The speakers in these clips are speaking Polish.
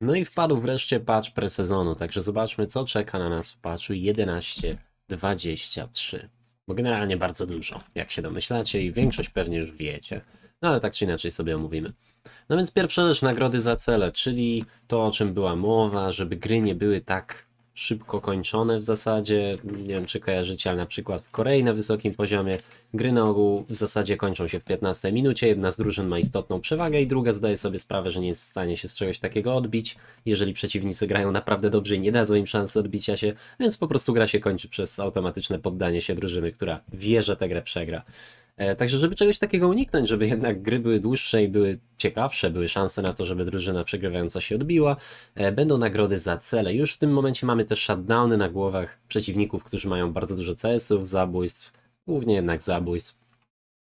No i wpadł wreszcie patch presezonu, także zobaczmy co czeka na nas w patchu 11.23. Bo generalnie bardzo dużo, jak się domyślacie i większość pewnie już wiecie. No ale tak czy inaczej sobie omówimy. No więc pierwsza rzecz, nagrody za cele, czyli to o czym była mowa, żeby gry nie były tak szybko kończone w zasadzie. Nie wiem, czy kojarzycie, ale na przykład w Korei na wysokim poziomie gry na ogół w zasadzie kończą się w 15 minucie. Jedna z drużyn ma istotną przewagę i druga zdaje sobie sprawę, że nie jest w stanie się z czegoś takiego odbić, jeżeli przeciwnicy grają naprawdę dobrze i nie dadzą im szansy odbicia się, więc po prostu gra się kończy przez automatyczne poddanie się drużyny, która wie, że tę grę przegra. E, także, żeby czegoś takiego uniknąć, żeby jednak gry były dłuższe i były ciekawsze, były szanse na to, żeby drużyna przegrywająca się odbiła, e, będą nagrody za cele. Już w tym momencie mamy też shutdowny na głowach przeciwników, którzy mają bardzo dużo CS-ów, zabójstw, głównie jednak zabójstw.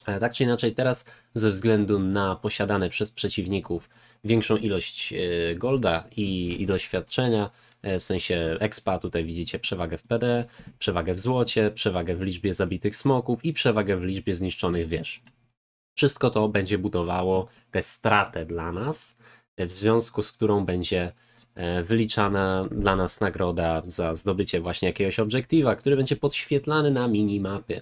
E, tak czy inaczej, teraz ze względu na posiadane przez przeciwników większą ilość golda i, i doświadczenia, E, w sensie expa tutaj widzicie przewagę w PD, przewagę w złocie, przewagę w liczbie zabitych smoków i przewagę w liczbie zniszczonych wież. Wszystko to będzie budowało tę stratę dla nas, e, w związku z którą będzie e, wyliczana dla nas nagroda za zdobycie właśnie jakiegoś obiektywa, który będzie podświetlany na minimapie.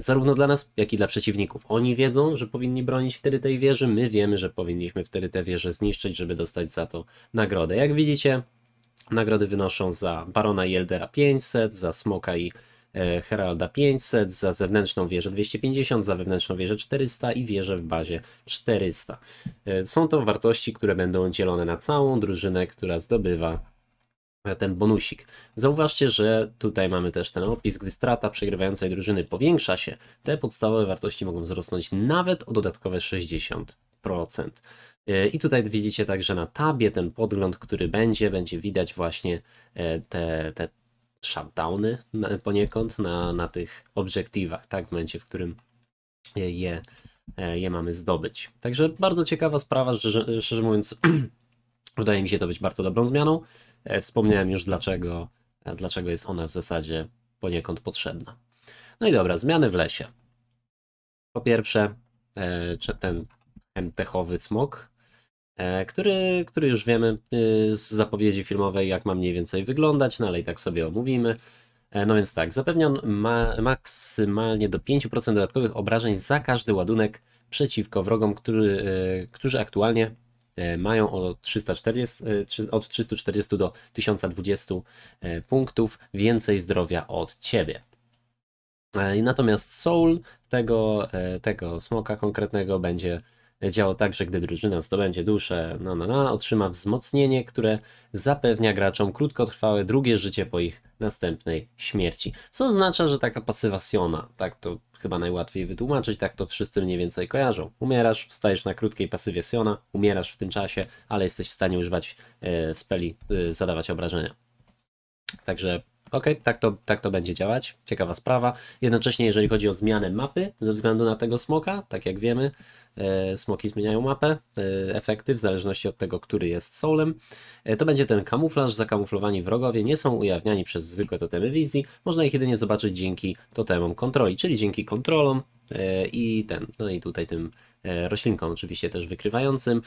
Zarówno dla nas, jak i dla przeciwników. Oni wiedzą, że powinni bronić wtedy tej wieży, my wiemy, że powinniśmy wtedy tę wieżę zniszczyć, żeby dostać za to nagrodę. Jak widzicie, Nagrody wynoszą za Barona i Eldera 500, za Smoka i e, Heralda 500, za zewnętrzną wieżę 250, za wewnętrzną wieżę 400 i wieżę w bazie 400. E, są to wartości, które będą dzielone na całą drużynę, która zdobywa ten bonusik. Zauważcie, że tutaj mamy też ten opis, gdy strata przegrywającej drużyny powiększa się, te podstawowe wartości mogą wzrosnąć nawet o dodatkowe 60%. E, I tutaj widzicie także na tabie ten podgląd, który będzie, będzie widać właśnie e, te, te shutdowny poniekąd na, na tych obiektywach, tak, w momencie, w którym e, je, je mamy zdobyć. Także bardzo ciekawa sprawa, szczerze, szczerze mówiąc, wydaje mi się to być bardzo dobrą zmianą. Wspomniałem już dlaczego, dlaczego jest ona w zasadzie poniekąd potrzebna. No i dobra, zmiany w lesie. Po pierwsze, ten mtechowy smok E, który, który już wiemy y, z zapowiedzi filmowej, jak ma mniej więcej wyglądać, no ale i tak sobie omówimy. E, no więc tak, zapewnia on ma maksymalnie do 5% dodatkowych obrażeń za każdy ładunek przeciwko wrogom, który, e, którzy aktualnie mają od 340, od 340 do 1020 punktów więcej zdrowia od ciebie. Natomiast soul tego, tego smoka konkretnego będzie działo tak, że gdy drużyna zdobędzie duszę, no, no, no, otrzyma wzmocnienie, które zapewnia graczom krótkotrwałe drugie życie po ich następnej śmierci. Co oznacza, że taka pasywacjona, tak to chyba najłatwiej wytłumaczyć, tak to wszyscy mniej więcej kojarzą. Umierasz, wstajesz na krótkiej siona, umierasz w tym czasie, ale jesteś w stanie używać e, speli, e, zadawać obrażenia. Także OK, tak to, tak to będzie działać. Ciekawa sprawa. Jednocześnie, jeżeli chodzi o zmianę mapy ze względu na tego smoka, tak jak wiemy, E, smoki zmieniają mapę, e, efekty w zależności od tego, który jest solem. E, to będzie ten kamuflaż. Zakamuflowani wrogowie nie są ujawniani przez zwykłe totemy wizji. Można ich jedynie zobaczyć dzięki totemom kontroli, czyli dzięki kontrolom i ten, no i tutaj tym roślinkom oczywiście też wykrywającym.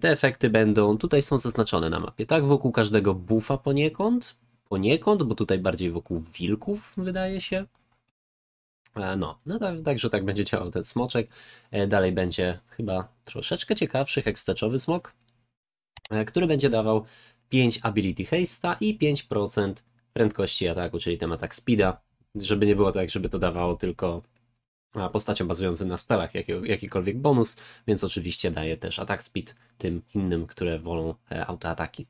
Te efekty będą, tutaj są zaznaczone na mapie, tak? Wokół każdego bufa poniekąd, poniekąd, bo tutaj bardziej wokół wilków wydaje się. No, no tak, także tak, tak będzie działał ten smoczek. E, dalej będzie chyba troszeczkę ciekawszy heksteczowy smok, e, który będzie dawał 5 ability haste'a i 5% prędkości ataku, czyli ten atak speeda, żeby nie było tak, żeby to dawało tylko postaciom bazującym na spelach jak, jakikolwiek bonus, więc oczywiście daje też atak speed tym innym, które wolą e, autoataki.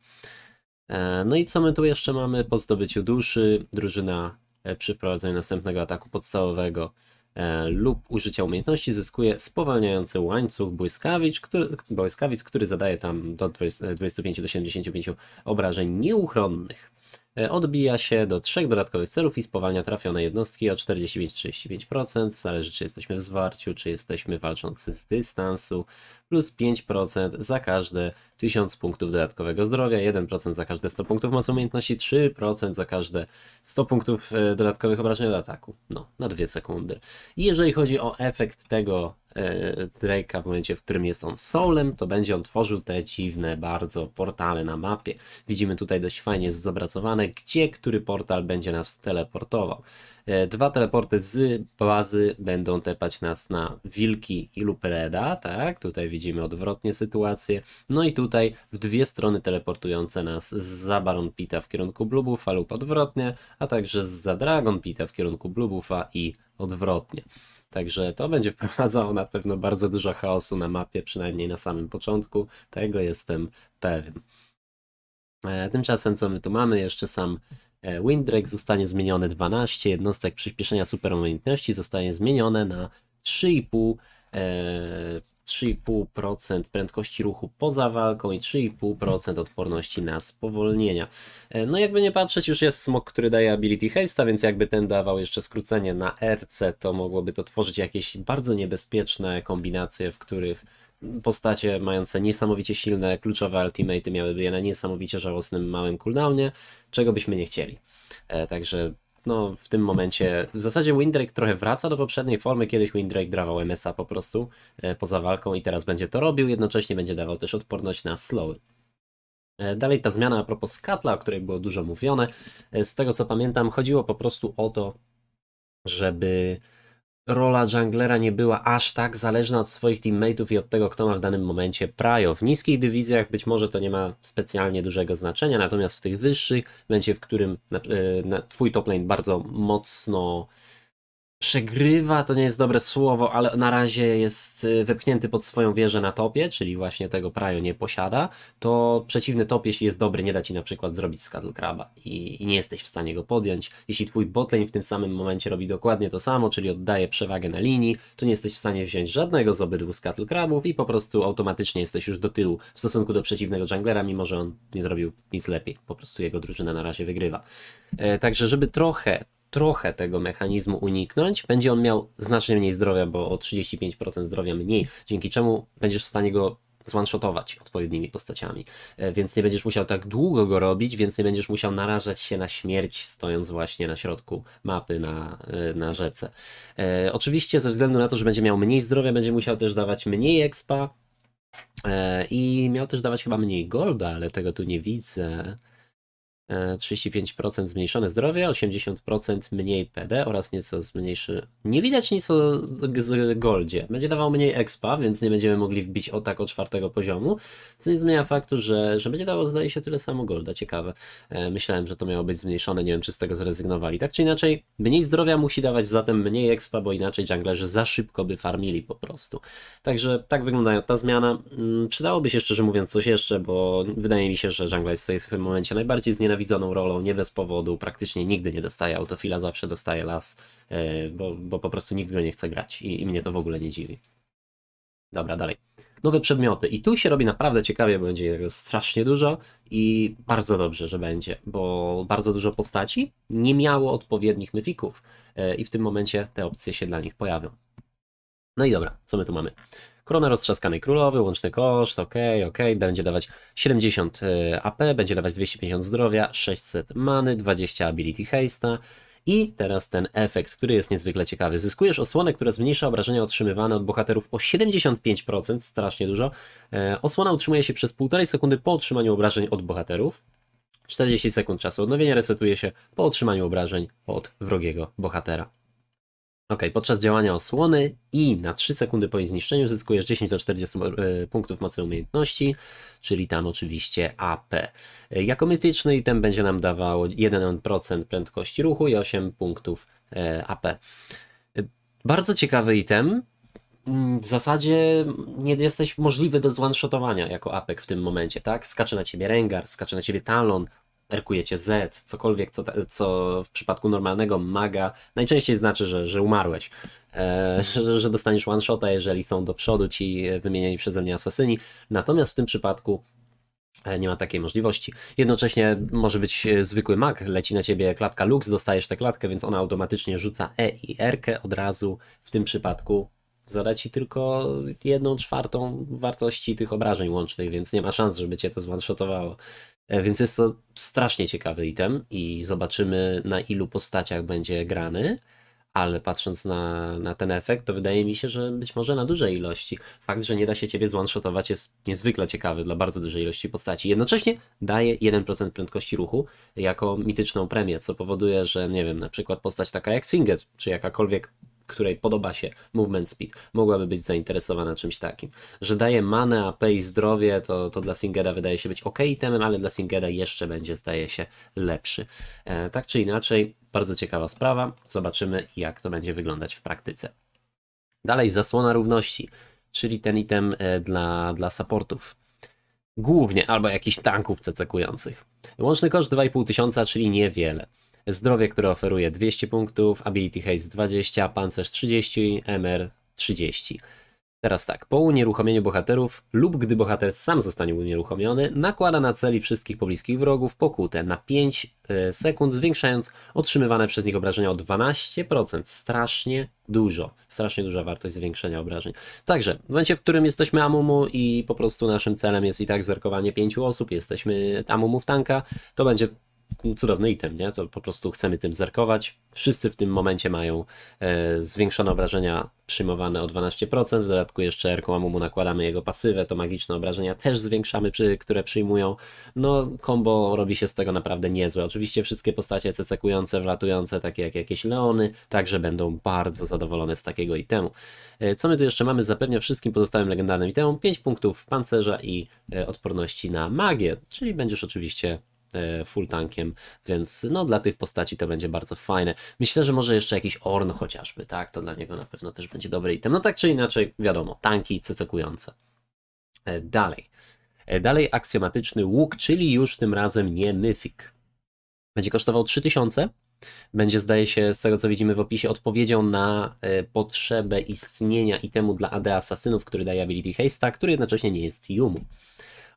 No i co my tu jeszcze mamy? Po zdobyciu duszy drużyna E, przy wprowadzeniu następnego ataku podstawowego e, lub użycia umiejętności zyskuje spowalniający łańcuch błyskawic, który, błyskawic, który zadaje tam do 25 do 75 obrażeń nieuchronnych. E, odbija się do trzech dodatkowych celów i spowalnia trafione jednostki o 45-35%. Zależy, czy jesteśmy w zwarciu, czy jesteśmy walczący z dystansu plus 5% za każde 1000 punktów dodatkowego zdrowia, 1% za każde 100 punktów masy umiejętności, 3% za każde 100 punktów e, dodatkowych obrażeń do ataku. No, na 2 sekundy. I jeżeli chodzi o efekt tego e, Drake'a w momencie, w którym jest on solem, to będzie on tworzył te dziwne bardzo portale na mapie. Widzimy tutaj dość fajnie zobrazowane, gdzie który portal będzie nas teleportował. E, dwa teleporty z bazy będą tepać nas na wilki i lupreda, tak? Tutaj widzimy widzimy odwrotnie sytuację. No i tutaj w dwie strony teleportujące nas z Baron Pita w kierunku Blue Buffa lub odwrotnie, a także z Dragon Pita w kierunku Blue Buffa i odwrotnie. Także to będzie wprowadzało na pewno bardzo dużo chaosu na mapie, przynajmniej na samym początku. Tego jestem pewien. E, tymczasem co my tu mamy? Jeszcze sam e, Windrake zostanie zmieniony 12 jednostek przyspieszenia superumiejętności zostanie zmienione na 3,5 3,5% prędkości ruchu poza walką i 3,5% odporności na spowolnienia. E, no jakby nie patrzeć, już jest smok, który daje ability haste, więc jakby ten dawał jeszcze skrócenie na RC, to mogłoby to tworzyć jakieś bardzo niebezpieczne kombinacje, w których postacie mające niesamowicie silne, kluczowe ultimate miałyby je na niesamowicie żałosnym małym cooldownie, czego byśmy nie chcieli. E, także no, w tym momencie w zasadzie Windrake trochę wraca do poprzedniej formy. Kiedyś Windrake dawał MSA po prostu e, poza walką i teraz będzie to robił. Jednocześnie będzie dawał też odporność na slowy. E, dalej ta zmiana a propos Skatla, o której było dużo mówione. E, z tego co pamiętam, chodziło po prostu o to, żeby rola junglera nie była aż tak zależna od swoich teammateów i od tego, kto ma w danym momencie prajo. W niskich dywizjach być może to nie ma specjalnie dużego znaczenia, natomiast w tych wyższych, w momencie, w którym na, e, na, twój top lane bardzo mocno przegrywa, to nie jest dobre słowo, ale na razie jest y, wepchnięty pod swoją wieżę na topie, czyli właśnie tego praju nie posiada, to przeciwny top, jeśli jest dobry, nie da ci na przykład zrobić Scuttle kraba i, nie jesteś w stanie go podjąć. Jeśli twój botlane w tym samym momencie robi dokładnie to samo, czyli oddaje przewagę na linii, to nie jesteś w stanie wziąć żadnego z obydwu Scuttle krabów i po prostu automatycznie jesteś już do tyłu w stosunku do przeciwnego junglera, mimo że on nie zrobił nic lepiej. Po prostu jego drużyna na razie wygrywa. E, także żeby trochę trochę tego mechanizmu uniknąć, będzie on miał znacznie mniej zdrowia, bo o 35% zdrowia mniej, dzięki czemu będziesz w stanie go zwanshotować odpowiednimi postaciami. E, więc nie będziesz musiał tak długo go robić, więc nie będziesz musiał narażać się na śmierć, stojąc właśnie na środku mapy, na, e, na rzece. E, oczywiście ze względu na to, że będzie miał mniej zdrowia, będzie musiał też dawać mniej expa i miał też dawać chyba mniej golda, ale tego tu nie widzę. 35% zmniejszone zdrowie, 80% mniej PD oraz nieco zmniejszy. Nie widać nic o Goldzie. Będzie dawał mniej expa, więc nie będziemy mogli wbić o tak o czwartego poziomu. Co nie zmienia faktu, że, że będzie dawał zdaje się tyle samo Golda. Ciekawe. E, myślałem, że to miało być zmniejszone, nie wiem czy z tego zrezygnowali. Tak czy inaczej, mniej zdrowia musi dawać zatem mniej expa, bo inaczej junglerzy za szybko by farmili po prostu. Także tak wygląda ta zmiana. Mm, przydałoby się szczerze mówiąc coś jeszcze, bo wydaje mi się, że jungla jest w tym momencie najbardziej znienawidzony nienawidzoną rolą, nie bez powodu, praktycznie nigdy nie dostaje autofila, zawsze dostaje las, e, bo, bo po prostu nikt go nie chce grać i, i mnie to w ogóle nie dziwi. Dobra, dalej. Nowe przedmioty. I tu się robi naprawdę ciekawie, będzie jego strasznie dużo i bardzo dobrze, że będzie, bo bardzo dużo postaci nie miało odpowiednich myfików e, i w tym momencie te opcje się dla nich pojawią. No i dobra, co my tu mamy? Korona roztrzaskanej królowy, łączny koszt, ok, ok, będzie dawać 70 e, AP, będzie dawać 250 zdrowia, 600 many, 20 ability haste'a. I teraz ten efekt, który jest niezwykle ciekawy. Zyskujesz osłonę, która zmniejsza obrażenia otrzymywane od bohaterów o 75%, strasznie dużo. E, osłona utrzymuje się przez 1,5 sekundy po otrzymaniu obrażeń od bohaterów. 40 sekund czasu odnowienia resetuje się po otrzymaniu obrażeń od wrogiego bohatera. Ok, podczas działania osłony i na 3 sekundy po jej zniszczeniu zyskujesz 10 do 40 e, punktów mocy umiejętności, czyli tam oczywiście AP. E, jako mityczny item będzie nam dawał 1% prędkości ruchu i 8 punktów e, AP. Bardzo ciekawy item. Mm, w zasadzie nie jesteś możliwy do zwanshotowania jako apek w tym momencie, tak? Skacze na ciebie Rengar, skacze na ciebie Talon, erkujecie Z, cokolwiek, co, co w przypadku normalnego maga najczęściej znaczy, że, że umarłeś. E, że, że, dostaniesz one-shota, jeżeli są do przodu ci e, wymieniani przeze mnie asasyni. Natomiast w tym przypadku e, nie ma takiej możliwości. Jednocześnie może być e, zwykły mag, leci na ciebie klatka Lux, dostajesz tę klatkę, więc ona automatycznie rzuca E i R od razu. W tym przypadku zada ci tylko jedną czwartą wartości tych obrażeń łącznych, więc nie ma szans, żeby cię to zwanshotowało. E, więc jest to strasznie ciekawy item i zobaczymy na ilu postaciach będzie grany, ale patrząc na, na ten efekt, to wydaje mi się, że być może na dużej ilości. Fakt, że nie da się ciebie zone-shotować jest niezwykle ciekawy dla bardzo dużej ilości postaci. Jednocześnie daje 1% prędkości ruchu jako mityczną premię, co powoduje, że nie wiem, na przykład postać taka jak Singet, czy jakakolwiek której podoba się movement speed, mogłaby być zainteresowana czymś takim. Że daje manę, AP i zdrowie, to, to dla Singera wydaje się być ok temem, ale dla Singera jeszcze będzie, zdaje się, lepszy. E, tak czy inaczej, bardzo ciekawa sprawa. Zobaczymy, jak to będzie wyglądać w praktyce. Dalej, zasłona równości, czyli ten item e, dla, dla supportów głównie, albo jakichś tanków cecekujących. Łączny koszt 2,5 tysiąca, czyli niewiele. Zdrowie, które oferuje 200 punktów, Ability Haste 20, Pancerz 30, MR 30. Teraz tak, po unieruchomieniu bohaterów lub gdy bohater sam zostanie unieruchomiony, nakłada na celi wszystkich pobliskich wrogów pokutę na 5 e, sekund, zwiększając otrzymywane przez nich obrażenia o 12%. Strasznie dużo, strasznie duża wartość zwiększenia obrażeń. Także w momencie, w którym jesteśmy Amumu i po prostu naszym celem jest i tak zerkowanie 5 osób, jesteśmy Amumu w tanka, to będzie cudowny item, nie? To po prostu chcemy tym zerkować. Wszyscy w tym momencie mają e, zwiększone obrażenia przyjmowane o 12%. W dodatku jeszcze erką mu nakładamy jego pasywę, to magiczne obrażenia też zwiększamy, przy, które przyjmują. No, combo robi się z tego naprawdę niezłe. Oczywiście wszystkie postacie cecekujące, wlatujące, takie jak jakieś leony, także będą bardzo zadowolone z takiego itemu. E, co my tu jeszcze mamy? Zapewnia wszystkim pozostałym legendarnym itemom 5 punktów pancerza i e, odporności na magię, czyli będziesz oczywiście E, full tankiem, więc no dla tych postaci to będzie bardzo fajne. Myślę, że może jeszcze jakiś Orn chociażby, tak? To dla niego na pewno też będzie dobry item. No tak czy inaczej, wiadomo, tanki cecekujące. E, dalej. E, dalej aksjomatyczny łuk, czyli już tym razem nie myfik. Będzie kosztował 3000. Będzie, zdaje się, z tego co widzimy w opisie, odpowiedzią na potrzebę istnienia itemu dla AD Asasynów, który daje ability Haste'a, który jednocześnie nie jest Yumu.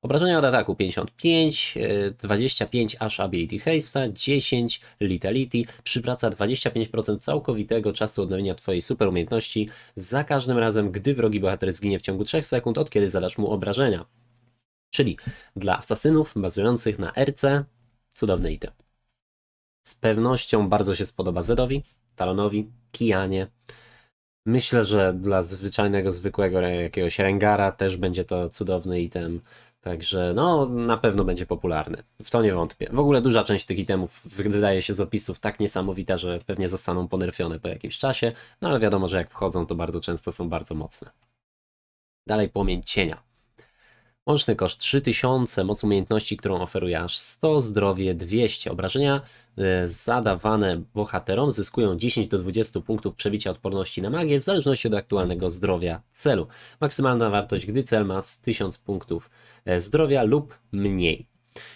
Obrażenia od ataku 55, 25 e, aż ability haste'a, 10 litality, przywraca 25% całkowitego czasu odnowienia Twojej super umiejętności za każdym razem, gdy wrogi bohater zginie w ciągu 3 sekund, od kiedy zadasz mu obrażenia. Czyli dla asasynów bazujących na RC, cudowny item. Z pewnością bardzo się spodoba Zedowi, Talonowi, Kijanie. Myślę, że dla zwyczajnego, zwykłego jakiegoś Rengara też będzie to cudowny item. Także no, na pewno będzie popularny. W to nie wątpię. W ogóle duża część tych itemów wydaje się z opisów tak niesamowita, że pewnie zostaną ponerfione po jakimś czasie, no ale wiadomo, że jak wchodzą, to bardzo często są bardzo mocne. Dalej płomień cienia. Łączny koszt 3000, moc umiejętności, którą oferuje aż 100, zdrowie 200. Obrażenia e, zadawane bohaterom zyskują 10 do 20 punktów przebicia odporności na magię w zależności od aktualnego zdrowia celu. Maksymalna wartość, gdy cel ma 1000 punktów e, zdrowia lub mniej.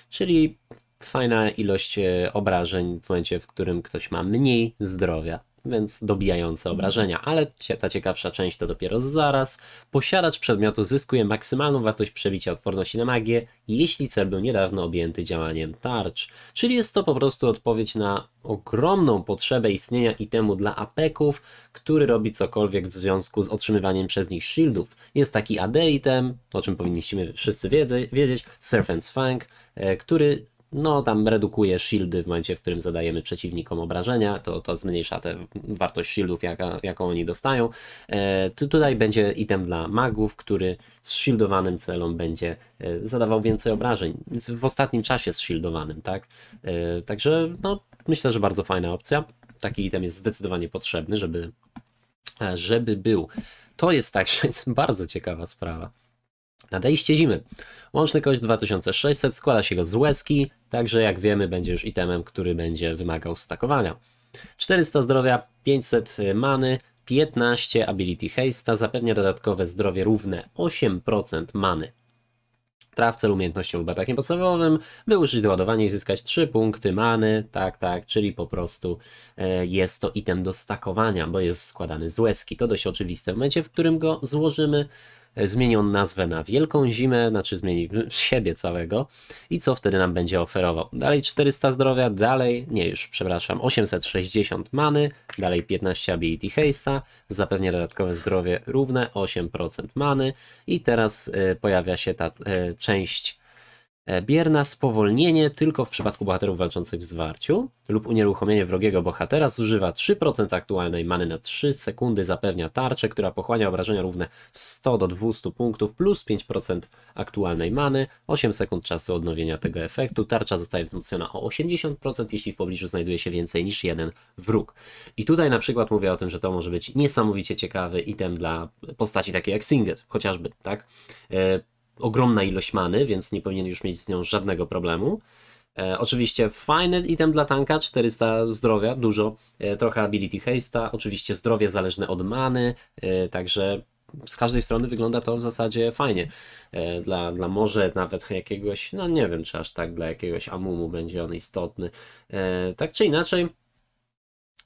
Czyli fajna ilość e, obrażeń w momencie, w którym ktoś ma mniej zdrowia więc dobijające mhm. obrażenia, ale ta ciekawsza część to dopiero zaraz. Posiadacz przedmiotu zyskuje maksymalną wartość przebicia odporności na magię, jeśli cel był niedawno objęty działaniem tarcz. Czyli jest to po prostu odpowiedź na ogromną potrzebę istnienia itemu dla apeków, który robi cokolwiek w związku z otrzymywaniem przez nich shieldów. Jest taki AD item, o czym powinniśmy wszyscy wiedzieć, Serpent's Fang, e, który no, tam redukuje shieldy w momencie, w którym zadajemy przeciwnikom obrażenia, to, to zmniejsza tę wartość shieldów, jaka, jaką oni dostają. E, tutaj będzie item dla magów, który z shieldowanym celom będzie e, zadawał więcej obrażeń. W, w ostatnim czasie z shieldowanym, tak? E, także no, myślę, że bardzo fajna opcja. Taki item jest zdecydowanie potrzebny, żeby, e, żeby był. To jest także bardzo ciekawa sprawa. Nadejście zimy. Łączny koszt 2600 składa się go z łezki, także jak wiemy będzie już itemem, który będzie wymagał stakowania. 400 zdrowia, 500 many, 15 ability haste zapewnia dodatkowe zdrowie równe 8% many. Traf cel umiejętnością lub atakiem podstawowym, by użyć doładowania i zyskać 3 punkty many, tak, tak, czyli po prostu e, jest to item do stakowania, bo jest składany z łezki. To dość oczywiste w momencie, w którym go złożymy, zmieni on nazwę na Wielką Zimę, znaczy zmieni siebie całego i co wtedy nam będzie oferował. Dalej 400 zdrowia, dalej, nie już, przepraszam, 860 many, dalej 15 ability haste'a, zapewnia dodatkowe zdrowie równe 8% many i teraz e, pojawia się ta e, część E, bierna spowolnienie tylko w przypadku bohaterów walczących w zwarciu lub unieruchomienie wrogiego bohatera zużywa 3% aktualnej many na 3 sekundy, zapewnia tarczę, która pochłania obrażenia równe 100 do 200 punktów plus 5% aktualnej many, 8 sekund czasu odnowienia tego efektu. Tarcza zostaje wzmocniona o 80%, jeśli w pobliżu znajduje się więcej niż jeden wróg. I tutaj na przykład mówię o tym, że to może być niesamowicie ciekawy item dla postaci takiej jak singed chociażby, tak? E, ogromna ilość many, więc nie powinien już mieć z nią żadnego problemu. E, oczywiście fajny item dla tanka, 400 zdrowia, dużo, e, trochę ability haste'a, oczywiście zdrowie zależne od many, e, także z każdej strony wygląda to w zasadzie fajnie. E, dla, dla może nawet jakiegoś, no nie wiem, czy aż tak dla jakiegoś amumu będzie on istotny. E, tak czy inaczej,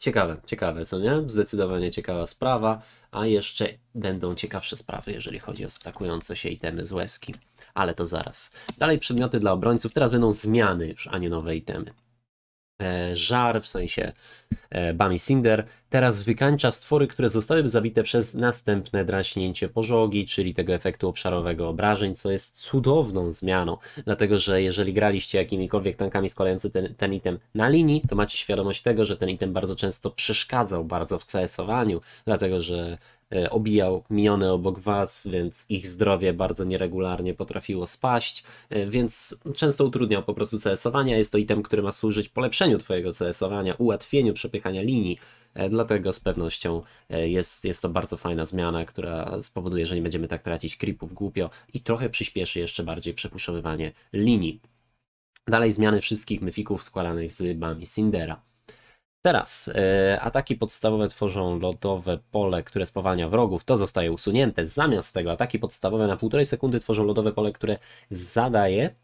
Ciekawe, ciekawe, co nie? Zdecydowanie ciekawa sprawa, a jeszcze będą ciekawsze sprawy, jeżeli chodzi o stakujące się itemy z łezki. Ale to zaraz. Dalej przedmioty dla obrońców, teraz będą zmiany już, a nie nowe itemy. E, żar, w sensie e, Bami Cinder, teraz wykańcza stwory, które zostałyby zabite przez następne draśnięcie pożogi, czyli tego efektu obszarowego obrażeń, co jest cudowną zmianą, dlatego że jeżeli graliście jakimikolwiek tankami składający ten, ten item na linii, to macie świadomość tego, że ten item bardzo często przeszkadzał bardzo w CS-owaniu, dlatego że E, obijał miniony obok was, więc ich zdrowie bardzo nieregularnie potrafiło spaść, e, więc często utrudniał po prostu CS-owania. Jest to item, który ma służyć polepszeniu twojego CS-owania, ułatwieniu przepychania linii, e, dlatego z pewnością jest, jest to bardzo fajna zmiana, która spowoduje, że nie będziemy tak tracić creepów głupio i trochę przyspieszy jeszcze bardziej przepuszczowywanie linii. Dalej zmiany wszystkich myfików składanych z bami Sindera. Teraz e, ataki podstawowe tworzą lodowe pole, które spowalnia wrogów. To zostaje usunięte. Zamiast tego ataki podstawowe na 1,5 sekundy tworzą lodowe pole, które zadaje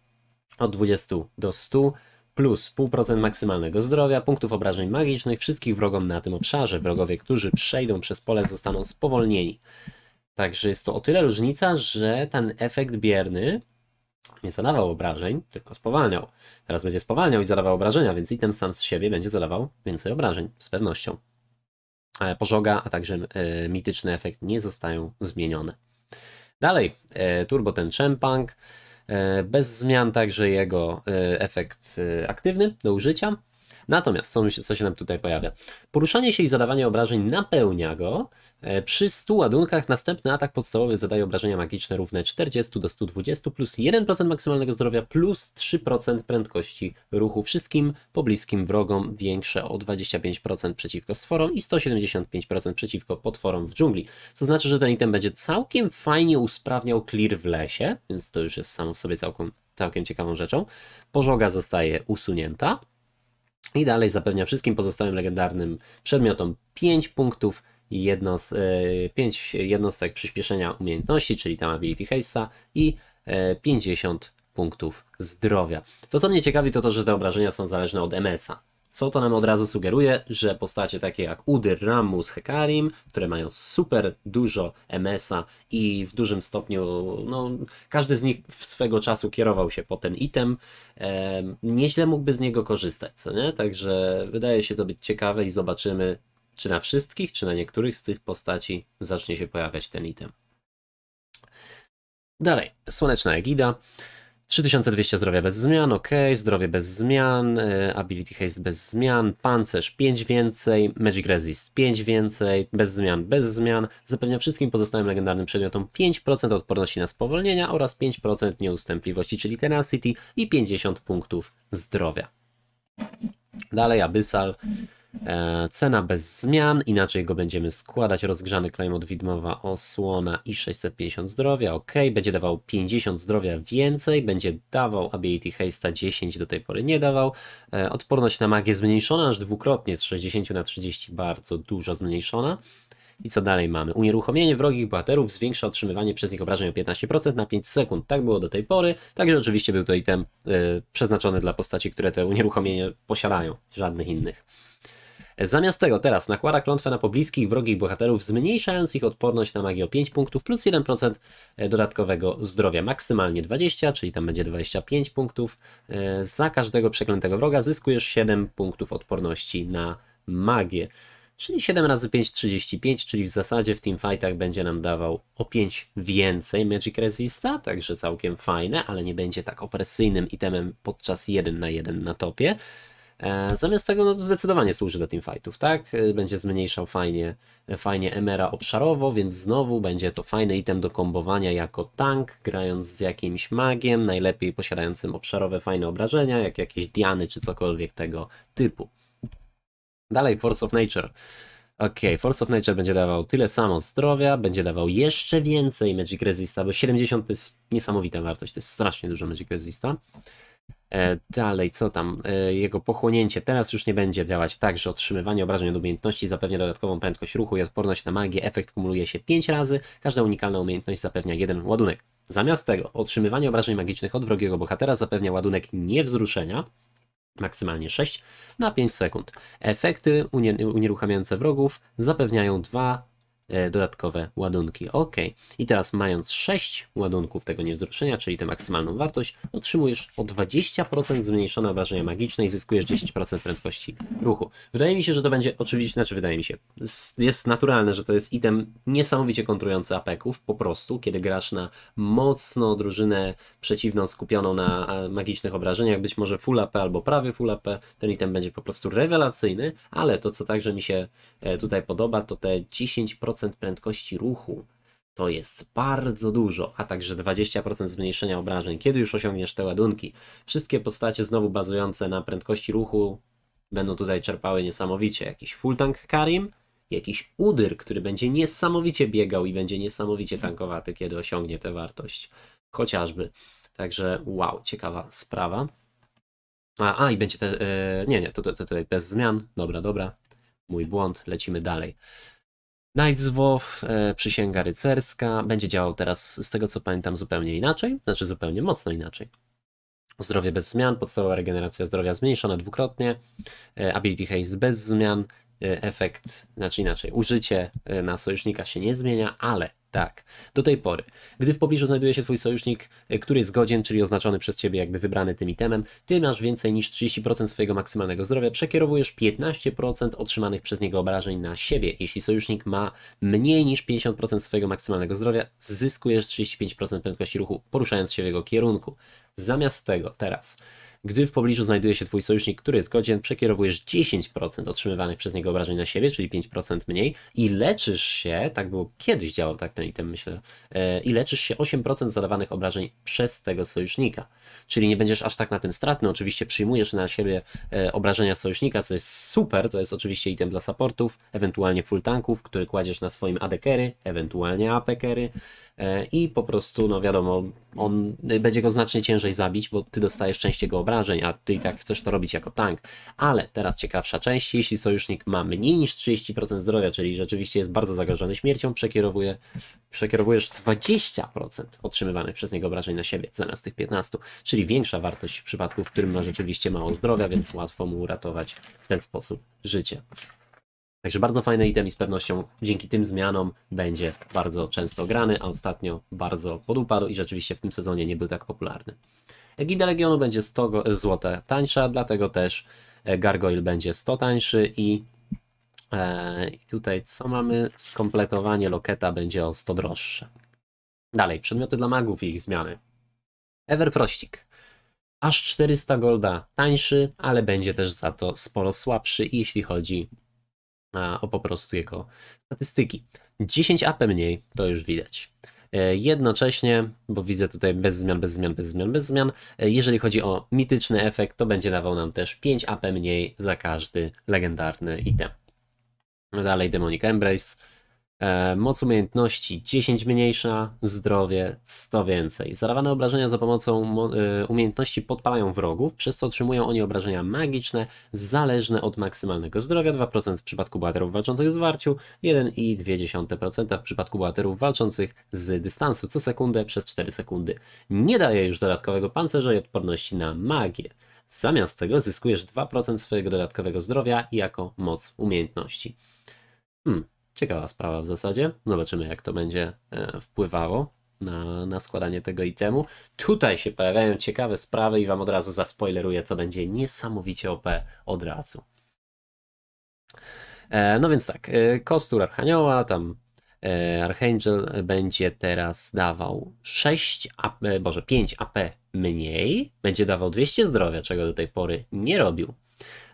od 20 do 100 plus 0,5% maksymalnego zdrowia, punktów obrażeń magicznych wszystkich wrogom na tym obszarze. Wrogowie, którzy przejdą przez pole zostaną spowolnieni. Także jest to o tyle różnica, że ten efekt bierny nie zadawał obrażeń, tylko spowalniał. Teraz będzie spowalniał i zadawał obrażenia, więc item sam z siebie będzie zadawał więcej obrażeń, z pewnością. E, pożoga, a także e, mityczny efekt nie zostają zmienione. Dalej, e, turbo ten Chempang, e, bez zmian także jego e, efekt e, aktywny do użycia. Natomiast co, co się nam tutaj pojawia? Poruszanie się i zadawanie obrażeń napełnia go. E, przy 100 ładunkach następny atak podstawowy zadaje obrażenia magiczne równe 40 do 120 plus 1% maksymalnego zdrowia plus 3% prędkości ruchu wszystkim pobliskim wrogom większe o 25% przeciwko stworom i 175% przeciwko potworom w dżungli. Co znaczy, że ten item będzie całkiem fajnie usprawniał clear w lesie, więc to już jest samo w sobie całkiem, całkiem ciekawą rzeczą. Pożoga zostaje usunięta. I dalej zapewnia wszystkim pozostałym legendarnym przedmiotom 5 punktów i jedno 5 e, jednostek przyspieszenia umiejętności, czyli tam Ability Haste'a i 50 e, punktów zdrowia. To co mnie ciekawi to to, że te obrażenia są zależne od MS-a. Co to nam od razu sugeruje, że postacie takie jak Udyr, Ramus, Hekarim, które mają super dużo MS-a i w dużym stopniu, no, każdy z nich swego czasu kierował się po ten item, e, nieźle mógłby z niego korzystać, co nie? Także wydaje się to być ciekawe i zobaczymy, czy na wszystkich, czy na niektórych z tych postaci zacznie się pojawiać ten item. Dalej, Słoneczna Egida. 3200 zdrowia bez zmian, ok, zdrowie bez zmian, y, ability haste bez zmian, pancerz 5 więcej, magic resist 5 więcej, bez zmian, bez zmian, zapewnia wszystkim pozostałym legendarnym przedmiotom 5% odporności na spowolnienia oraz 5% nieustępliwości, czyli tenacity i 50 punktów zdrowia. Dalej Abyssal E, cena bez zmian, inaczej go będziemy składać. Rozgrzany klejm od widmowa, osłona i 650 zdrowia. Ok, będzie dawał 50 zdrowia więcej, będzie dawał Ability Haste'a 10 do tej pory nie dawał. E, odporność na magię zmniejszona aż dwukrotnie z 60 na 30, bardzo dużo zmniejszona. I co dalej mamy? Unieruchomienie wrogich bohaterów zwiększa otrzymywanie przez nich obrażeń o 15% na 5 sekund. Tak było do tej pory. Także oczywiście był to item e, przeznaczony dla postaci, które te unieruchomienie posiadają, żadnych innych. Zamiast tego teraz nakłada klątwę na pobliskich wrogich bohaterów, zmniejszając ich odporność na magię o 5 punktów plus 1% e, dodatkowego zdrowia. Maksymalnie 20, czyli tam będzie 25 punktów. E, za każdego przeklętego wroga zyskujesz 7 punktów odporności na magię. Czyli 7 razy 5, 35, czyli w zasadzie w teamfightach będzie nam dawał o 5 więcej Magic Resista, także całkiem fajne, ale nie będzie tak opresyjnym itemem podczas 1 na 1 na topie. E, zamiast tego no, zdecydowanie służy do teamfightów, tak? E, będzie zmniejszał fajnie, e, fajnie Emera obszarowo, więc znowu będzie to fajny item do kombowania jako tank, grając z jakimś magiem, najlepiej posiadającym obszarowe fajne obrażenia, jak jakieś diany czy cokolwiek tego typu. Dalej Force of Nature. Ok, Force of Nature będzie dawał tyle samo zdrowia, będzie dawał jeszcze więcej Magic Resista, bo 70 to jest niesamowita wartość, to jest strasznie dużo Magic Resista. E, dalej, co tam? E, jego pochłonięcie teraz już nie będzie działać tak, że otrzymywanie obrażeń od umiejętności zapewnia dodatkową prędkość ruchu i odporność na magię. Efekt kumuluje się 5 razy. Każda unikalna umiejętność zapewnia jeden ładunek. Zamiast tego, otrzymywanie obrażeń magicznych od wrogiego bohatera zapewnia ładunek niewzruszenia, maksymalnie 6, na 5 sekund. Efekty unieruchamiające wrogów zapewniają 2 E, dodatkowe ładunki. OK. I teraz mając 6 ładunków tego niewzruszenia, czyli tę maksymalną wartość, otrzymujesz o 20% zmniejszone obrażenia magiczne i zyskujesz 10% prędkości ruchu. Wydaje mi się, że to będzie oczywiście, znaczy wydaje mi się, jest naturalne, że to jest item niesamowicie kontrujący apeków, po prostu, kiedy grasz na mocno drużynę przeciwną skupioną na magicznych obrażeniach, być może full AP albo prawie full AP, ten item będzie po prostu rewelacyjny, ale to co także mi się E, tutaj podoba, to te 10% prędkości ruchu to jest bardzo dużo, a także 20% zmniejszenia obrażeń, kiedy już osiągniesz te ładunki. Wszystkie postacie znowu bazujące na prędkości ruchu będą tutaj czerpały niesamowicie. Jakiś full tank Karim, jakiś udyr, który będzie niesamowicie biegał i będzie niesamowicie tankowaty, kiedy osiągnie tę wartość. Chociażby. Także wow, ciekawa sprawa. A, a i będzie te. Yy, nie, nie, to, to, to, bez zmian. Dobra, dobra mój błąd, lecimy dalej. Knights Wolf, e, Przysięga Rycerska, będzie działał teraz, z tego co pamiętam, zupełnie inaczej, znaczy zupełnie mocno inaczej. Zdrowie bez zmian, podstawowa regeneracja zdrowia zmniejszona dwukrotnie, e, Ability Haste bez zmian, e, efekt, znaczy inaczej, użycie e, na sojusznika się nie zmienia, ale tak, do tej pory. Gdy w pobliżu znajduje się Twój sojusznik, e, który jest godzien, czyli oznaczony przez Ciebie jakby wybrany tym itemem, Ty masz więcej niż 30% swojego maksymalnego zdrowia, przekierowujesz 15% otrzymanych przez niego obrażeń na siebie. Jeśli sojusznik ma mniej niż 50% swojego maksymalnego zdrowia, zyskujesz 35% prędkości ruchu, poruszając się w jego kierunku. Zamiast tego, teraz gdy w pobliżu znajduje się Twój sojusznik, który jest godzien, przekierowujesz 10% otrzymywanych przez niego obrażeń na siebie, czyli 5% mniej i leczysz się, tak było kiedyś działał tak ten item, myślę, e, i leczysz się 8% zadawanych obrażeń przez tego sojusznika. Czyli nie będziesz aż tak na tym stratny. Oczywiście przyjmujesz na siebie e, obrażenia sojusznika, co jest super. To jest oczywiście item dla supportów, ewentualnie full tanków, który kładziesz na swoim adekery, ewentualnie apekery. E, i po prostu, no wiadomo, on no będzie go znacznie ciężej zabić, bo ty dostajesz część jego obrażeń, a ty i tak chcesz to robić jako tank. Ale teraz ciekawsza część, jeśli sojusznik ma mniej niż 30% zdrowia, czyli rzeczywiście jest bardzo zagrożony śmiercią, przekierowuje, przekierowujesz 20% otrzymywanych przez niego obrażeń na siebie zamiast tych 15%, czyli większa wartość w przypadku, w którym ma rzeczywiście mało zdrowia, więc łatwo mu uratować w ten sposób życie. Także bardzo fajny item i z pewnością dzięki tym zmianom będzie bardzo często grany, a ostatnio bardzo poduparł i rzeczywiście w tym sezonie nie był tak popularny. Egida Legionu będzie 100 e, zł tańsza, dlatego też e, Gargoyle będzie 100 tańszy i e, tutaj co mamy? Skompletowanie loketa będzie o 100 droższe. Dalej, przedmioty dla magów i ich zmiany. Everfrostik. Aż 400 golda tańszy, ale będzie też za to sporo słabszy, jeśli chodzi o po prostu jego statystyki. 10 AP mniej, to już widać. E, jednocześnie, bo widzę tutaj bez zmian, bez zmian, bez zmian, bez zmian, e, jeżeli chodzi o mityczny efekt, to będzie dawał nam też 5 AP mniej za każdy legendarny item. Dalej Demonic Embrace E, moc umiejętności 10 mniejsza, zdrowie 100 więcej. zarawane obrażenia za pomocą e, umiejętności podpalają wrogów, przez co otrzymują oni obrażenia magiczne zależne od maksymalnego zdrowia, 2% w przypadku bohaterów walczących z warciu, 1,2% w przypadku bohaterów walczących z dystansu co sekundę przez 4 sekundy. Nie daje już dodatkowego pancerza i odporności na magię. Zamiast tego zyskujesz 2% swojego dodatkowego zdrowia jako moc umiejętności. Hmm. Ciekawa sprawa w zasadzie. Zobaczymy, jak to będzie e, wpływało na, na składanie tego itemu. Tutaj się pojawiają ciekawe sprawy i wam od razu zaspoileruję, co będzie niesamowicie OP od razu. E, no więc tak, e, kostur Archanioła, tam Archangel będzie teraz dawał 6 AP, boże 5 AP mniej, będzie dawał 200 zdrowia, czego do tej pory nie robił.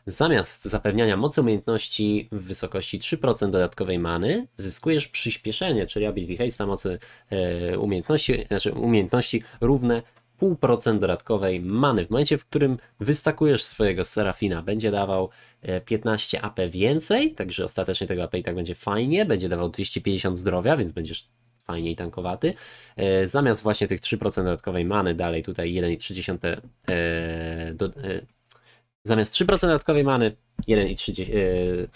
Zamiast zapewniania mocy umiejętności w wysokości 3% dodatkowej many, zyskujesz przyspieszenie, czyli ability haste mocy e, umiejętności, znaczy umiejętności równe 0,5% dodatkowej many. W momencie, w którym wystakujesz swojego Serafina, będzie dawał 15 e, AP więcej, także ostatecznie tego AP i tak będzie fajnie, będzie dawał 250 zdrowia, więc będziesz fajniej tankowaty. E, zamiast właśnie tych 3% dodatkowej many, dalej tutaj 1,3 Zamiast 3% dodatkowej many, 1,30. Yy... E,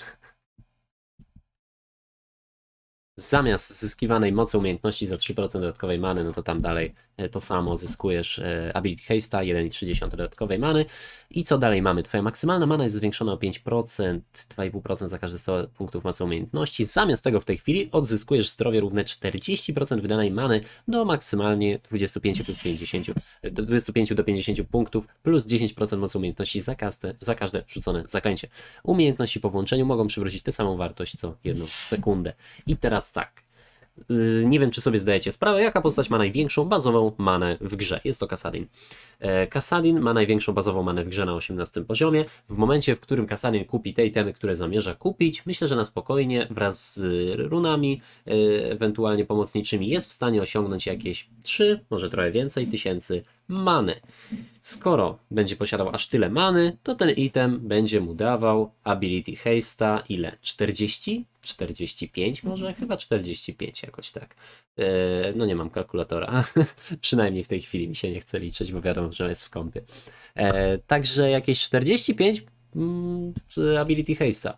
zamiast zyskiwanej mocy umiejętności za 3% dodatkowej many, no to tam dalej E, to samo zyskujesz e, Ability Haste'a, 1,3 dodatkowej many. I co dalej mamy? Twoja maksymalna mana jest zwiększona o 5%, 2,5% za każde 100 punktów mocy umiejętności. Zamiast tego w tej chwili odzyskujesz zdrowie równe 40% wydanej many do maksymalnie 25 plus 50, 25 do 50 punktów plus 10% mocy umiejętności za każde, za każde rzucone zaklęcie. Umiejętności po włączeniu mogą przywrócić tę samą wartość co jedną sekundę. I teraz tak, Y, nie wiem, czy sobie zdajecie sprawę, jaka postać ma największą bazową manę w grze. Jest to Kasadin. E, Kasadin ma największą bazową manę w grze na 18 poziomie. W momencie, w którym Kasadin kupi te itemy, które zamierza kupić, myślę, że na spokojnie wraz z runami, e, ewentualnie pomocniczymi, jest w stanie osiągnąć jakieś 3, może trochę więcej tysięcy many. Skoro będzie posiadał aż tyle many, to ten item będzie mu dawał ability haste'a ile? 40? 45 może? Mhm. Chyba 45 jakoś tak. E, no nie mam kalkulatora. Przynajmniej w tej chwili mi się nie chce liczyć, bo wiadomo, że jest w kąpie. E, także jakieś 45 mm, ability haste'a.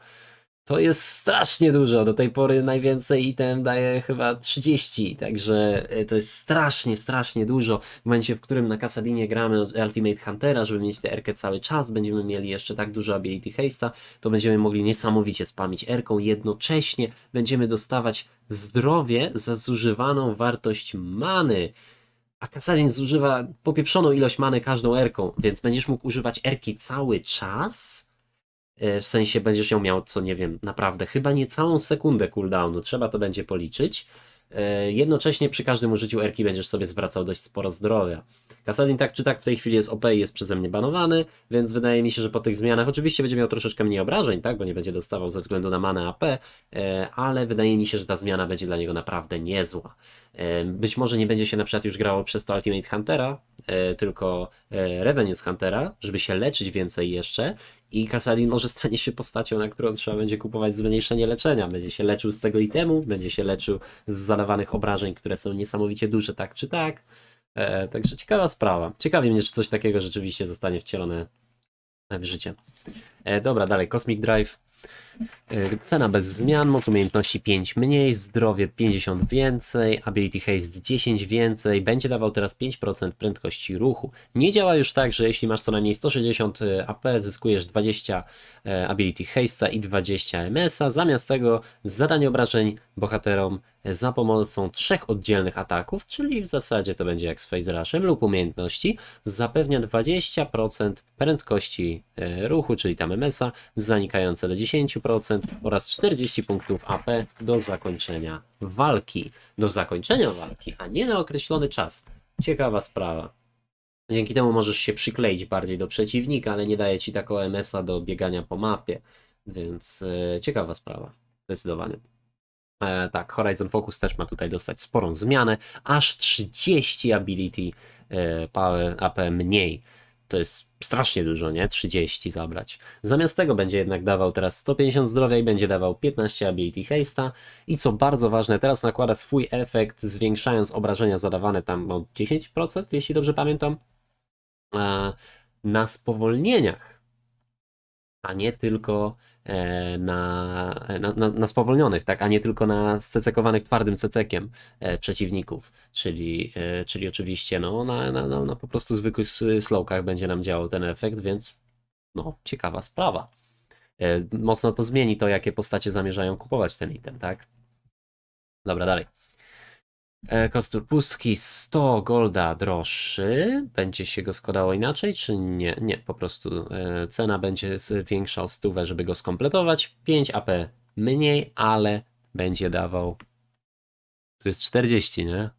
To jest strasznie dużo. Do tej pory najwięcej item daje chyba 30, także e, to jest strasznie, strasznie dużo. W momencie, w którym na Kasadinie gramy Ultimate Huntera, żeby mieć te erkę cały czas, będziemy mieli jeszcze tak dużo ability haste'a, to będziemy mogli niesamowicie spamić erką. Jednocześnie będziemy dostawać zdrowie za zużywaną wartość many. A Kasadin zużywa popieprzoną ilość many każdą erką, więc będziesz mógł używać erki cały czas E, w sensie będziesz ją miał, co nie wiem, naprawdę chyba niecałą sekundę cooldownu, trzeba to będzie policzyć. E, jednocześnie przy każdym użyciu erki będziesz sobie zwracał dość sporo zdrowia. Kasadin tak czy tak w tej chwili jest OP i jest przeze mnie banowany, więc wydaje mi się, że po tych zmianach oczywiście będzie miał troszeczkę mniej obrażeń, tak, bo nie będzie dostawał ze względu na manę AP, e, ale wydaje mi się, że ta zmiana będzie dla niego naprawdę niezła. Być może nie będzie się na przykład już grało przez to Ultimate Huntera, tylko Revenues Huntera, żeby się leczyć więcej jeszcze i Kasarin może stanie się postacią, na którą trzeba będzie kupować zmniejszenie leczenia. Będzie się leczył z tego itemu, będzie się leczył z zadawanych obrażeń, które są niesamowicie duże, tak czy tak. E, także ciekawa sprawa. Ciekawi mnie, czy coś takiego rzeczywiście zostanie wcielone w życie. E, dobra, dalej. Cosmic Drive. Y, cena bez zmian, moc umiejętności 5 mniej, zdrowie 50 więcej, ability haste 10 więcej, będzie dawał teraz 5% prędkości ruchu. Nie działa już tak, że jeśli masz co najmniej 160 y, AP, zyskujesz 20 y, ability haste'a i 20 MS-a. Zamiast tego zadanie obrażeń bohaterom za pomocą trzech oddzielnych ataków, czyli w zasadzie to będzie jak z Phase Rushem lub umiejętności, zapewnia 20% prędkości e, ruchu, czyli tam MS-a, zanikające do 10% oraz 40 punktów AP do zakończenia walki. Do zakończenia walki, a nie na określony czas. Ciekawa sprawa. Dzięki temu możesz się przykleić bardziej do przeciwnika, ale nie daje ci takiego MS-a do biegania po mapie, więc e, ciekawa sprawa, zdecydowanie. E, tak, Horizon Focus też ma tutaj dostać sporą zmianę, aż 30 ability e, power AP mniej. To jest strasznie dużo, nie? 30 zabrać. Zamiast tego będzie jednak dawał teraz 150 zdrowia i będzie dawał 15 ability haste'a i co bardzo ważne, teraz nakłada swój efekt zwiększając obrażenia zadawane tam o 10%, jeśli dobrze pamiętam, e, na spowolnieniach a nie tylko e, na, na, na, spowolnionych, tak, a nie tylko na secekowanych twardym cecekiem e, przeciwników, czyli, e, czyli oczywiście no, na, na, na po prostu zwykłych slowkach będzie nam działał ten efekt, więc no, ciekawa sprawa. Mocno to zmieni to, jakie postacie zamierzają kupować ten item, tak? Dobra, dalej. E, kostur pustki 100 golda droższy. Będzie się go składało inaczej, czy nie? Nie, po prostu e, cena będzie większa o stówę, żeby go skompletować. 5 AP mniej, ale będzie dawał. Tu jest 40, nie?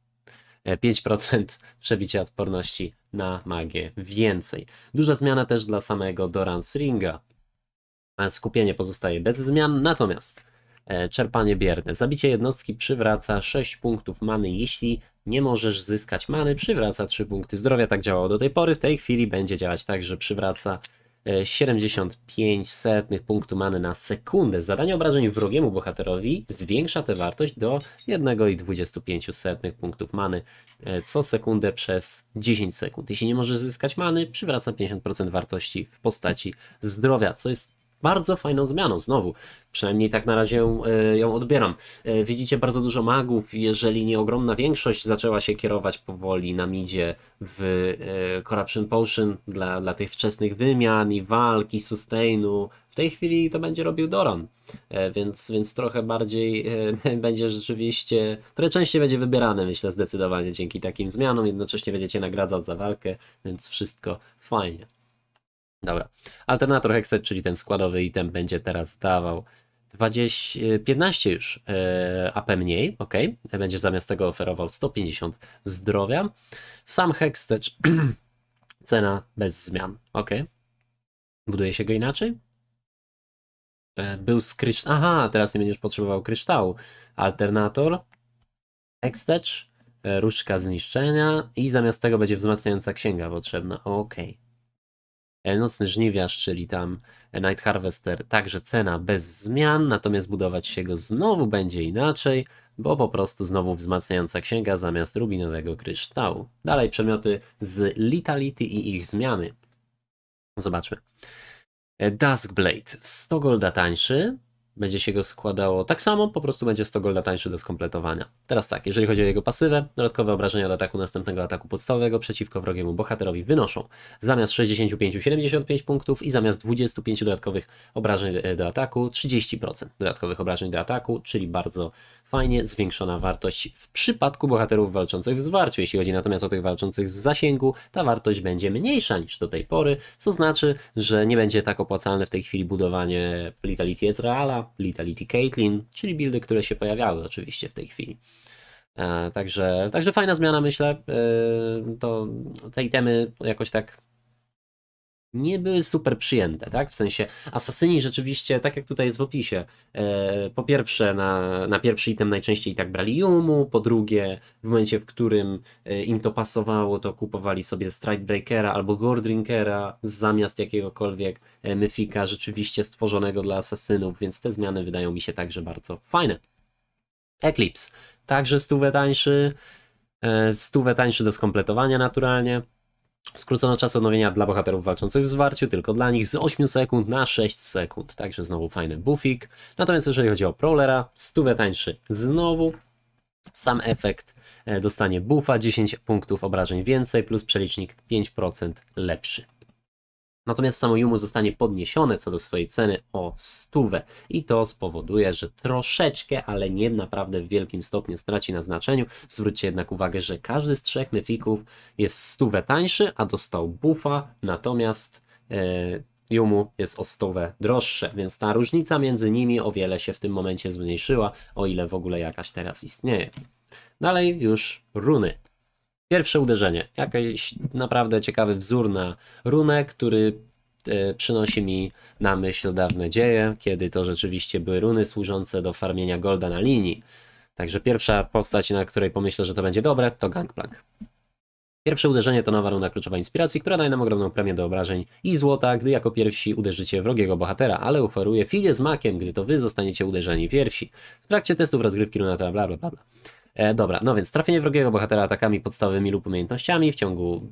5% e, przebicia odporności na magię więcej. Duża zmiana też dla samego Doran Ringa. Skupienie pozostaje bez zmian, natomiast E, czerpanie bierne. Zabicie jednostki przywraca 6 punktów many. Jeśli nie możesz zyskać many, przywraca 3 punkty zdrowia. Tak działało do tej pory. W tej chwili będzie działać tak, że przywraca 75 e, setnych punktu many na sekundę. Zadanie obrażeń wrogiemu bohaterowi zwiększa tę wartość do 1,25 setnych punktów many e, co sekundę przez 10 sekund. Jeśli nie możesz zyskać many, przywraca 50% wartości w postaci zdrowia, co jest bardzo fajną zmianą, znowu. Przynajmniej tak na razie e, ją, odbieram. E, widzicie, bardzo dużo magów, jeżeli nie ogromna większość, zaczęła się kierować powoli na midzie w e, Corruption Potion dla, dla tych wczesnych wymian i walki, sustainu. W tej chwili to będzie robił Doran, więc, więc trochę bardziej będzie rzeczywiście, tyle częściej będzie wybierane, myślę, zdecydowanie dzięki takim zmianom. Jednocześnie będziecie nagradzać za walkę, więc wszystko fajnie. Dobra. Alternator hexet, czyli ten składowy item będzie teraz dawał 20, 15 już e, AP mniej, ok. Będzie zamiast tego oferował 150 zdrowia. Sam hextech cena bez zmian, ok. Buduje się go inaczej? E, był z kryształu. Aha, teraz nie będziesz potrzebował kryształu. Alternator, hextech, e, różdżka zniszczenia i zamiast tego będzie wzmacniająca księga potrzebna, ok. E, Nocny Żniwiarz, czyli tam e, Night Harvester, także cena bez zmian, natomiast budować się go znowu będzie inaczej, bo po prostu znowu wzmacniająca księga zamiast rubinowego kryształu. Dalej przemioty z Litality i ich zmiany. Zobaczmy. E, Duskblade, 100 golda tańszy, będzie się go składało tak samo, po prostu będzie 100 golda tańszy do skompletowania. Teraz tak, jeżeli chodzi o jego pasywę, dodatkowe obrażenia do ataku następnego ataku podstawowego przeciwko wrogiemu bohaterowi wynoszą zamiast 65 75 punktów i zamiast 25 dodatkowych obrażeń e, do ataku 30% dodatkowych obrażeń do ataku, czyli bardzo fajnie zwiększona wartość w przypadku bohaterów walczących w zwarciu. Jeśli chodzi natomiast o tych walczących z zasięgu, ta wartość będzie mniejsza niż do tej pory, co znaczy, że nie będzie tak opłacalne w tej chwili budowanie Litality Ezreala, Litality Caitlyn, czyli buildy, które się pojawiały oczywiście w tej chwili. E, także, także fajna zmiana, myślę. E, to te itemy jakoś tak nie były super przyjęte, tak? W sensie asasyni rzeczywiście, tak jak tutaj jest w opisie, e, po pierwsze na, na pierwszy item najczęściej i tak brali Jumu, po drugie w momencie, w którym e, im to pasowało, to kupowali sobie Stridebreakera albo Gordrinkera zamiast jakiegokolwiek e, myfika rzeczywiście stworzonego dla asasynów, więc te zmiany wydają mi się także bardzo fajne. Eclipse, także stówę tańszy, e, stówę tańszy do skompletowania naturalnie, Skrócono czas odnowienia dla bohaterów walczących w zwarciu, tylko dla nich z 8 sekund na 6 sekund. Także znowu fajny bufik. Natomiast jeżeli chodzi o Prowlera, stówę tańszy znowu. Sam efekt e, dostanie buffa, 10 punktów obrażeń więcej, plus przelicznik 5% lepszy. Natomiast samo Jumu zostanie podniesione co do swojej ceny o stówę i to spowoduje, że troszeczkę, ale nie naprawdę w wielkim stopniu straci na znaczeniu. Zwróćcie jednak uwagę, że każdy z trzech myfików jest stówę tańszy, a dostał bufa, natomiast e, yy, Jumu jest o stówę droższe, więc ta różnica między nimi o wiele się w tym momencie zmniejszyła, o ile w ogóle jakaś teraz istnieje. Dalej już runy. Pierwsze uderzenie. Jakiś naprawdę ciekawy wzór na runę, który e, przynosi mi na myśl dawne dzieje, kiedy to rzeczywiście były runy służące do farmienia golda na linii. Także pierwsza postać, na której pomyślę, że to będzie dobre, to Gangplank. Pierwsze uderzenie to nowa runa kluczowa inspiracji, która daje nam ogromną premię do obrażeń i złota, gdy jako pierwsi uderzycie wrogiego bohatera, ale oferuje figę z makiem, gdy to wy zostaniecie uderzeni pierwsi. W trakcie testów rozgrywki runa to bla bla bla. bla. E, dobra, no więc trafienie wrogiego bohatera atakami podstawowymi lub umiejętnościami w ciągu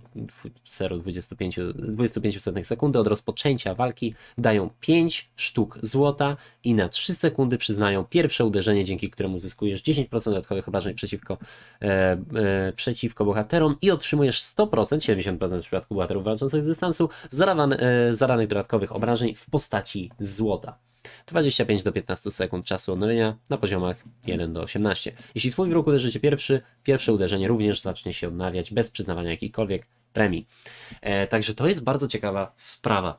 0,25 sekundy od rozpoczęcia walki dają 5 sztuk złota i na 3 sekundy przyznają pierwsze uderzenie, dzięki któremu zyskujesz 10% dodatkowych obrażeń przeciwko, e, e, przeciwko bohaterom i otrzymujesz 100%, 70% w przypadku bohaterów walczących z dystansu, zarawan, e, zaranych dodatkowych obrażeń w postaci złota. 25 do 15 sekund czasu odnowienia na poziomach 1 do 18. Jeśli twój wróg uderzy cię pierwszy, pierwsze uderzenie również zacznie się odnawiać bez przyznawania jakichkolwiek premii. E, także to jest bardzo ciekawa sprawa.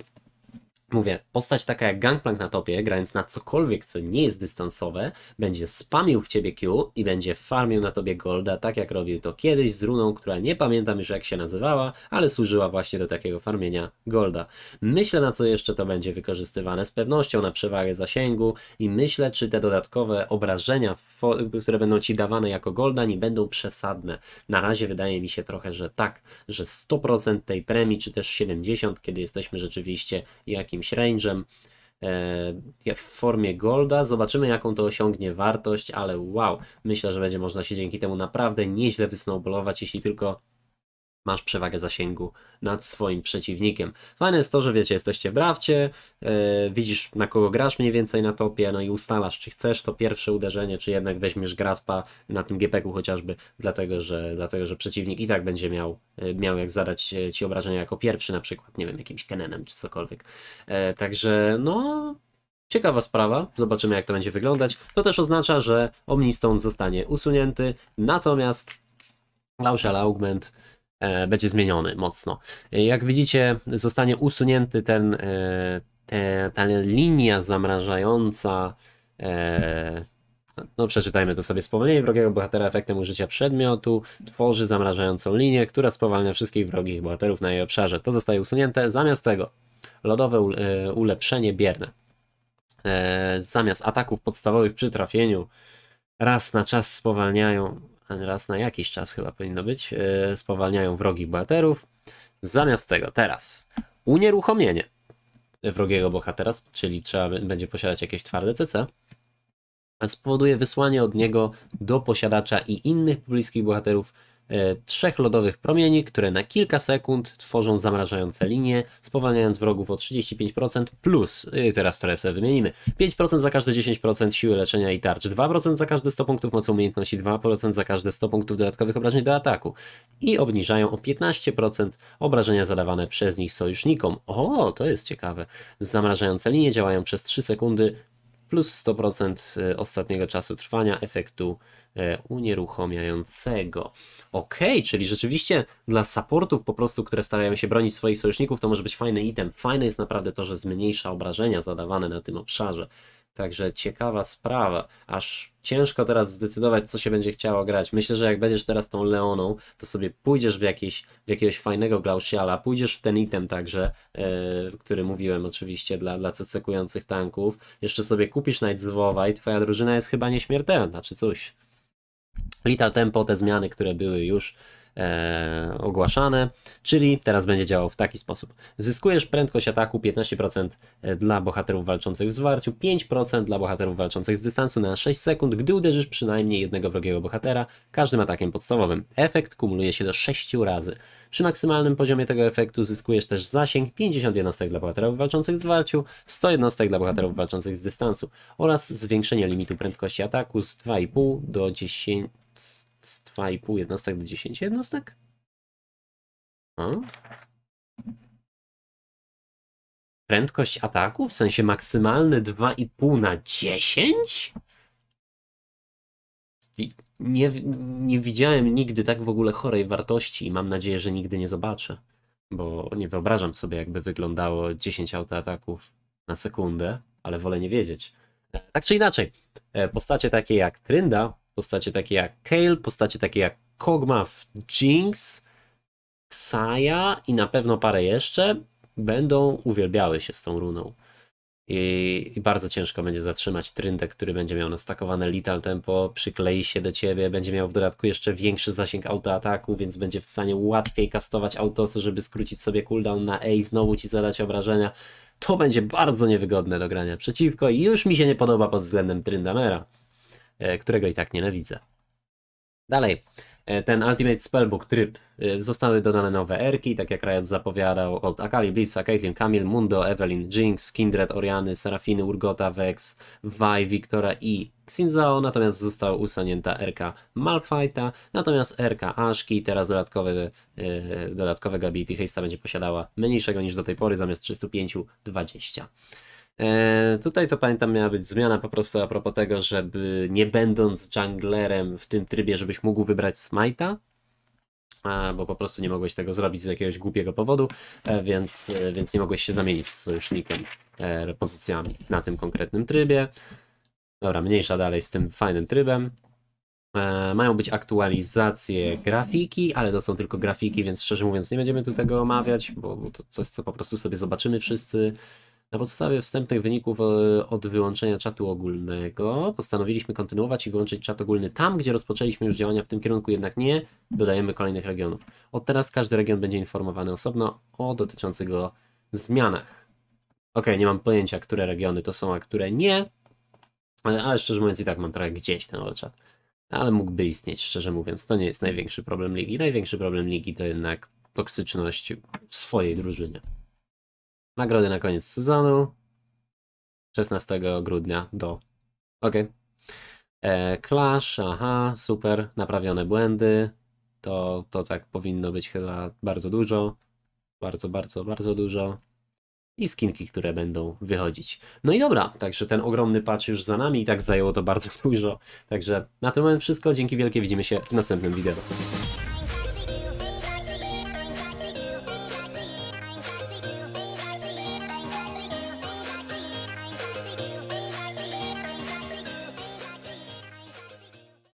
Mówię, postać taka jak Gangplank na topie, grając na cokolwiek, co nie jest dystansowe, będzie spamił w ciebie Q i będzie farmił na tobie golda, tak jak robił to kiedyś z runą, która nie pamiętam już jak się nazywała, ale służyła właśnie do takiego farmienia golda. Myślę, na co jeszcze to będzie wykorzystywane, z pewnością na przewagę zasięgu i myślę, czy te dodatkowe obrażenia, które będą ci dawane jako golda, nie będą przesadne. Na razie wydaje mi się trochę, że tak, że 100% tej premii, czy też 70%, kiedy jesteśmy rzeczywiście jakimś jakimś range'em e, w formie golda. Zobaczymy, jaką to osiągnie wartość, ale wow, myślę, że będzie można się dzięki temu naprawdę nieźle wysnowballować, jeśli tylko masz przewagę zasięgu nad swoim przeciwnikiem. Fajne jest to, że wiecie, jesteście w drafcie, yy, widzisz na kogo grasz mniej więcej na topie, no i ustalasz, czy chcesz to pierwsze uderzenie, czy jednak weźmiesz graspa na tym GPK chociażby, dlatego że, dlatego że przeciwnik i tak będzie miał, yy, miał jak zadać e, ci obrażenia jako pierwszy, na przykład, nie wiem, jakimś kenenem czy cokolwiek. Yy, także no... Ciekawa sprawa, zobaczymy jak to będzie wyglądać. To też oznacza, że Omnistone zostanie usunięty, natomiast lausia Augment E, będzie zmieniony mocno. E, jak widzicie, zostanie usunięty ten, e, te, ta linia zamrażająca. No, przeczytajmy to sobie. Spowolnienie wrogiego bohatera efektem użycia przedmiotu tworzy zamrażającą linię, która spowalnia wszystkich wrogich bohaterów na jej obszarze. To zostaje usunięte. Zamiast tego lodowe ulepszenie bierne. Zamiast ataków podstawowych przy trafieniu raz na czas spowalniają raz na jakiś czas chyba powinno być, e, spowalniają wrogich bohaterów. Zamiast tego teraz unieruchomienie wrogiego bohatera, czyli trzeba będzie posiadać jakieś twarde CC, spowoduje wysłanie od niego do posiadacza i innych pobliskich bohaterów E, trzech lodowych promieni, które na kilka sekund tworzą zamrażające linie, spowalniając wrogów o 35%, plus, e, teraz trochę wymienimy, 5% za każde 10% siły leczenia i tarcz, 2% za każde 100 punktów mocy umiejętności, 2% za każde 100 punktów dodatkowych obrażeń do ataku i obniżają o 15% obrażenia zadawane przez nich sojusznikom. O, to jest ciekawe. Zamrażające linie działają przez 3 sekundy plus 100% e, ostatniego czasu trwania efektu E, unieruchamiającego. Okej, czyli rzeczywiście dla supportów po prostu, które starają się bronić swoich sojuszników, to może być fajny item. Fajne jest naprawdę to, że zmniejsza obrażenia zadawane na tym obszarze. Także ciekawa sprawa. Aż ciężko teraz zdecydować, co się będzie chciało grać. Myślę, że jak będziesz teraz tą Leoną, to sobie pójdziesz w, jakieś, w jakiegoś fajnego Glausiala, pójdziesz w ten item także, yy, który mówiłem oczywiście dla, dla cecekujących tanków. Jeszcze sobie kupisz Night Zwowa i twoja drużyna jest chyba nieśmiertelna, czy coś. Lita tempo, te zmiany, które były już e, ogłaszane, czyli teraz będzie działał w taki sposób. Zyskujesz prędkość ataku 15% dla bohaterów walczących w zwarciu, 5% dla bohaterów walczących z dystansu na 6 sekund, gdy uderzysz przynajmniej jednego wrogiego bohatera każdym atakiem podstawowym. Efekt kumuluje się do 6 razy. Przy maksymalnym poziomie tego efektu zyskujesz też zasięg 50 jednostek dla bohaterów walczących w zwarciu, 100 jednostek dla bohaterów walczących z dystansu oraz zwiększenie limitu prędkości ataku z 2,5 do 10 z 2,5 jednostek do 10 jednostek? Prędkość ataku, w sensie maksymalny 2,5 na 10? Nie, nie widziałem nigdy tak w ogóle chorej wartości i mam nadzieję, że nigdy nie zobaczę, bo nie wyobrażam sobie, jakby wyglądało 10 autoataków na sekundę, ale wolę nie wiedzieć. E, tak czy inaczej, e, postacie takie jak Trynda Postacie takie jak Kale, postacie takie jak Kogma Jinx, Xayah i na pewno parę jeszcze będą uwielbiały się z tą runą. I, I, bardzo ciężko będzie zatrzymać Tryndek, który będzie miał nastakowane lital tempo, przyklei się do ciebie, będzie miał w dodatku jeszcze większy zasięg autoataku, więc będzie w stanie łatwiej kastować autosy, żeby skrócić sobie cooldown na A znowu ci zadać obrażenia. To będzie bardzo niewygodne do grania przeciwko i już mi się nie podoba pod względem Tryndamera. E, którego i tak nienawidzę. Dalej, e, ten Ultimate Spellbook tryb. E, zostały dodane nowe erki, tak jak Riot zapowiadał, od Akali, Blitza, Caitlyn, Kamil, Mundo, Evelyn, Jinx, Kindred, Oriany, Serafiny, Urgota, Vex, Vi, Victora i Xinzao, natomiast została usunięta erka Malfighta, natomiast erka Ashki, teraz dodatkowe, dodatkowe ability Haste'a będzie posiadała mniejszego niż do tej pory, zamiast 305, 20. E, tutaj, co pamiętam, miała być zmiana po prostu a propos tego, żeby nie będąc junglerem w tym trybie, żebyś mógł wybrać smite'a, bo po prostu nie mogłeś tego zrobić z jakiegoś głupiego powodu, e, więc, e, więc nie mogłeś się zamienić z sojusznikiem pozycjami na tym konkretnym trybie. Dobra, mniejsza dalej z tym fajnym trybem. Mają być aktualizacje grafiki, ale to są tylko grafiki, więc szczerze mówiąc nie będziemy tu tego omawiać, bo to coś, co po prostu sobie zobaczymy wszyscy. Na podstawie wstępnych wyników e, od wyłączenia czatu ogólnego postanowiliśmy kontynuować i wyłączyć czat ogólny tam, gdzie rozpoczęliśmy już działania w tym kierunku, jednak nie dodajemy kolejnych regionów. Od teraz każdy region będzie informowany osobno o dotyczących go zmianach. Ok, nie mam pojęcia, które regiony to są, a które nie, e, ale szczerze mówiąc i tak mam trochę gdzieś ten czat. Ale mógłby istnieć, szczerze mówiąc. To nie jest największy problem ligi. Największy problem ligi to jednak toksyczność w swojej drużynie. Nagrody na koniec sezonu. 16 grudnia do. Ok. E, Clash, aha, super. Naprawione błędy. To, to tak powinno być chyba bardzo dużo. Bardzo, bardzo, bardzo dużo. I skinki, które będą wychodzić. No i dobra, także ten ogromny patch już za nami i tak zajęło to bardzo dużo. Także na tym moment wszystko. Dzięki wielkie, widzimy się w następnym wideo.